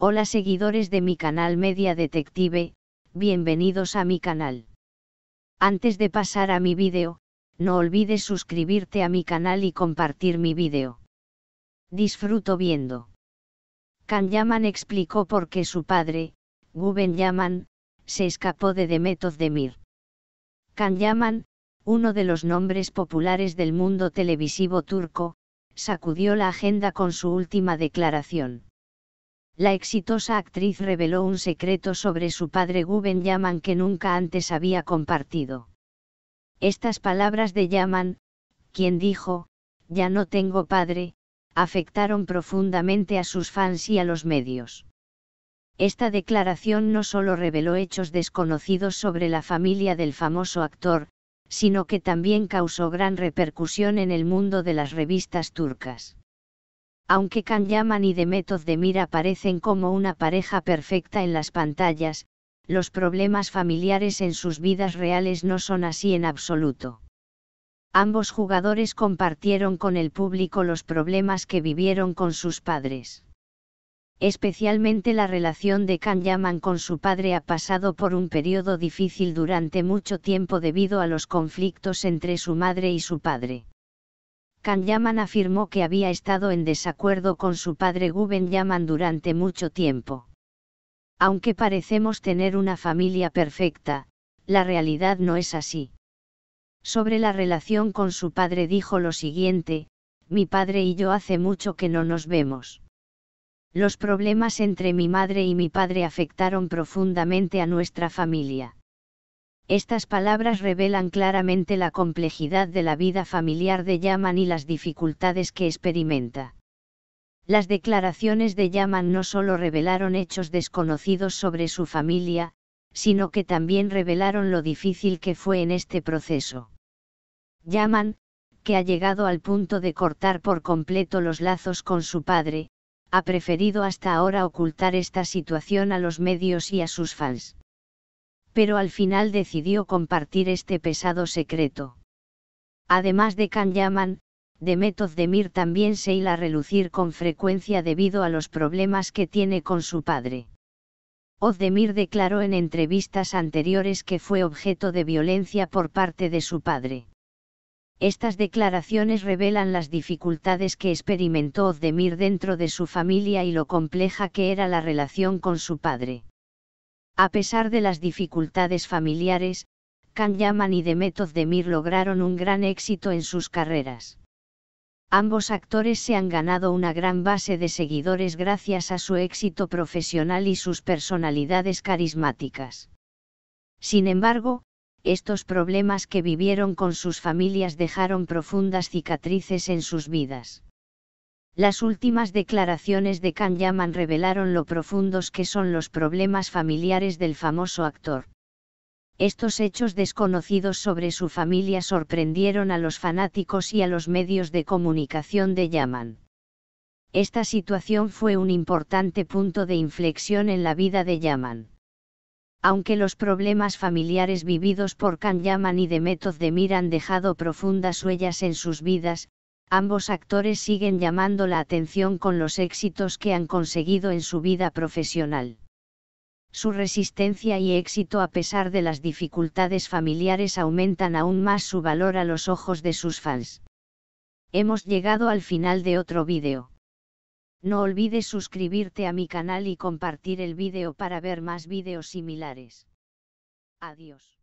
Hola seguidores de mi canal Media Detective, bienvenidos a mi canal. Antes de pasar a mi vídeo, no olvides suscribirte a mi canal y compartir mi vídeo. Disfruto viendo. Can Yaman explicó por qué su padre, Guben Yaman, se escapó de Demet Özdemir. Kan Yaman, uno de los nombres populares del mundo televisivo turco, sacudió la agenda con su última declaración la exitosa actriz reveló un secreto sobre su padre Guben Yaman que nunca antes había compartido. Estas palabras de Yaman, quien dijo, ya no tengo padre, afectaron profundamente a sus fans y a los medios. Esta declaración no solo reveló hechos desconocidos sobre la familia del famoso actor, sino que también causó gran repercusión en el mundo de las revistas turcas aunque Yaman y de Mira aparecen como una pareja perfecta en las pantallas, los problemas familiares en sus vidas reales no son así en absoluto. Ambos jugadores compartieron con el público los problemas que vivieron con sus padres. Especialmente la relación de Yaman con su padre ha pasado por un periodo difícil durante mucho tiempo debido a los conflictos entre su madre y su padre. Yaman afirmó que había estado en desacuerdo con su padre Guben Yaman durante mucho tiempo. Aunque parecemos tener una familia perfecta, la realidad no es así. Sobre la relación con su padre dijo lo siguiente, mi padre y yo hace mucho que no nos vemos. Los problemas entre mi madre y mi padre afectaron profundamente a nuestra familia. Estas palabras revelan claramente la complejidad de la vida familiar de Yaman y las dificultades que experimenta. Las declaraciones de Yaman no solo revelaron hechos desconocidos sobre su familia, sino que también revelaron lo difícil que fue en este proceso. Yaman, que ha llegado al punto de cortar por completo los lazos con su padre, ha preferido hasta ahora ocultar esta situación a los medios y a sus fans pero al final decidió compartir este pesado secreto. Además de Can Yaman, Demet Demir también se hila a relucir con frecuencia debido a los problemas que tiene con su padre. Ozdemir declaró en entrevistas anteriores que fue objeto de violencia por parte de su padre. Estas declaraciones revelan las dificultades que experimentó Ozdemir dentro de su familia y lo compleja que era la relación con su padre. A pesar de las dificultades familiares, Kang Yaman y Demet Demir lograron un gran éxito en sus carreras. Ambos actores se han ganado una gran base de seguidores gracias a su éxito profesional y sus personalidades carismáticas. Sin embargo, estos problemas que vivieron con sus familias dejaron profundas cicatrices en sus vidas. Las últimas declaraciones de Can Yaman revelaron lo profundos que son los problemas familiares del famoso actor. Estos hechos desconocidos sobre su familia sorprendieron a los fanáticos y a los medios de comunicación de Yaman. Esta situación fue un importante punto de inflexión en la vida de Yaman. Aunque los problemas familiares vividos por Can Yaman y de Mir han dejado profundas huellas en sus vidas, Ambos actores siguen llamando la atención con los éxitos que han conseguido en su vida profesional. Su resistencia y éxito a pesar de las dificultades familiares aumentan aún más su valor a los ojos de sus fans. Hemos llegado al final de otro vídeo. No olvides suscribirte a mi canal y compartir el vídeo para ver más vídeos similares. Adiós.